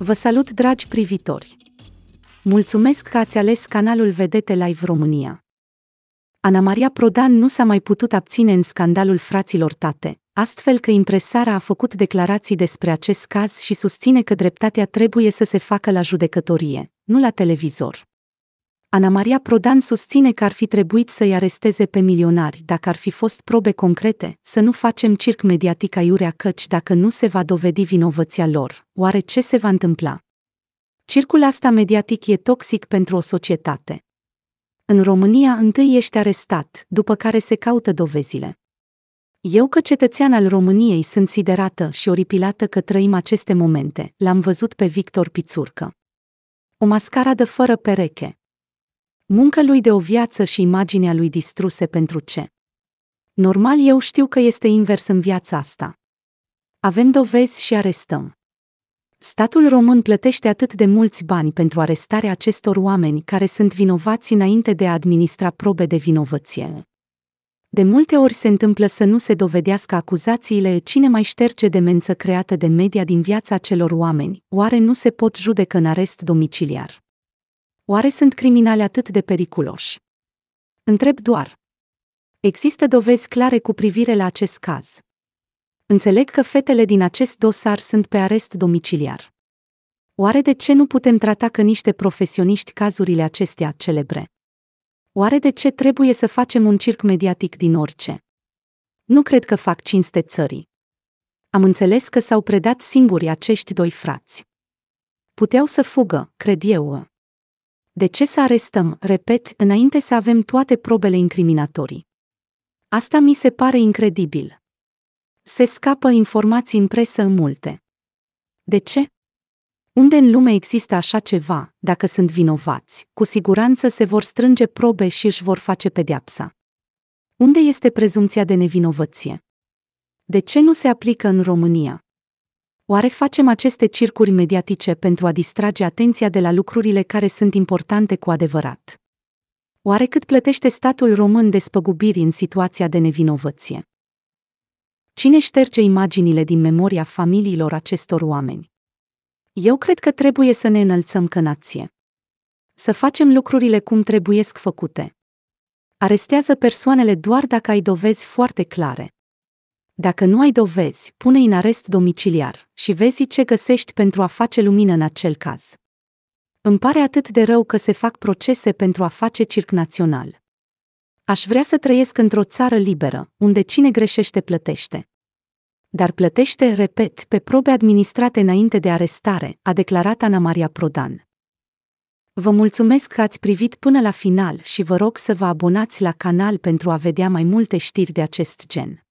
Vă salut, dragi privitori! Mulțumesc că ați ales canalul Vedete Live România. Ana Maria Prodan nu s-a mai putut abține în scandalul fraților tate, astfel că impresara a făcut declarații despre acest caz și susține că dreptatea trebuie să se facă la judecătorie, nu la televizor. Ana Maria Prodan susține că ar fi trebuit să-i aresteze pe milionari dacă ar fi fost probe concrete, să nu facem circ mediatic aiurea căci dacă nu se va dovedi vinovăția lor, oare ce se va întâmpla? Circul asta mediatic e toxic pentru o societate. În România întâi ești arestat, după care se caută dovezile. Eu, ca cetățean al României, sunt siderată și oripilată că trăim aceste momente. L-am văzut pe Victor Pițurcă. O mascaradă fără pereche, Munca lui de o viață și imaginea lui distruse pentru ce? Normal eu știu că este invers în viața asta. Avem dovezi și arestăm. Statul român plătește atât de mulți bani pentru arestarea acestor oameni care sunt vinovați înainte de a administra probe de vinovăție. De multe ori se întâmplă să nu se dovedească acuzațiile cine mai șterge demență creată de media din viața celor oameni, oare nu se pot judecă în arest domiciliar. Oare sunt criminali atât de periculoși? Întreb doar. Există dovezi clare cu privire la acest caz. Înțeleg că fetele din acest dosar sunt pe arest domiciliar. Oare de ce nu putem trata ca niște profesioniști cazurile acestea celebre? Oare de ce trebuie să facem un circ mediatic din orice? Nu cred că fac cinste țării. Am înțeles că s-au predat singuri acești doi frați. Puteau să fugă, cred eu, de ce să arestăm, repet, înainte să avem toate probele incriminatorii? Asta mi se pare incredibil. Se scapă informații în presă în multe. De ce? Unde în lume există așa ceva, dacă sunt vinovați, cu siguranță se vor strânge probe și își vor face pedeapsa. Unde este prezumția de nevinovăție? De ce nu se aplică în România? Oare facem aceste circuri mediatice pentru a distrage atenția de la lucrurile care sunt importante cu adevărat? Oare cât plătește statul român de spăgubiri în situația de nevinovăție? Cine șterge imaginile din memoria familiilor acestor oameni? Eu cred că trebuie să ne înălțăm ca nație. Să facem lucrurile cum trebuiesc făcute. Arestează persoanele doar dacă ai dovezi foarte clare. Dacă nu ai dovezi, pune în arest domiciliar și vezi ce găsești pentru a face lumină în acel caz. Îmi pare atât de rău că se fac procese pentru a face circ național. Aș vrea să trăiesc într-o țară liberă, unde cine greșește plătește. Dar plătește, repet, pe probe administrate înainte de arestare, a declarat Ana Maria Prodan. Vă mulțumesc că ați privit până la final și vă rog să vă abonați la canal pentru a vedea mai multe știri de acest gen.